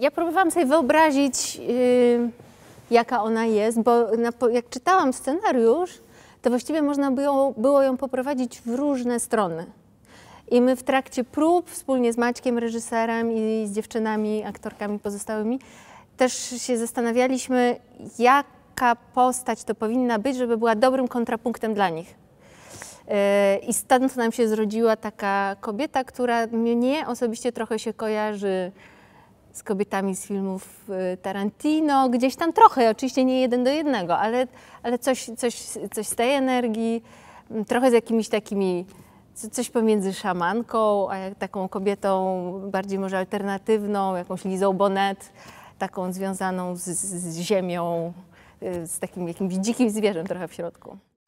Ja próbowałam sobie wyobrazić, yy, jaka ona jest, bo na, jak czytałam scenariusz, to właściwie można było, było ją poprowadzić w różne strony. I my w trakcie prób, wspólnie z Maćkiem, reżyserem i z dziewczynami, aktorkami pozostałymi, też się zastanawialiśmy, jaka postać to powinna być, żeby była dobrym kontrapunktem dla nich. Yy, I stąd nam się zrodziła taka kobieta, która mnie osobiście trochę się kojarzy z kobietami z filmów y, Tarantino, gdzieś tam trochę, oczywiście nie jeden do jednego, ale, ale coś, coś, coś z tej energii, mm, trochę z jakimiś takimi, coś pomiędzy szamanką, a taką kobietą bardziej może alternatywną, jakąś Lizą Bonet, taką związaną z, z ziemią, y, z takim jakimś dzikim zwierzęm trochę w środku.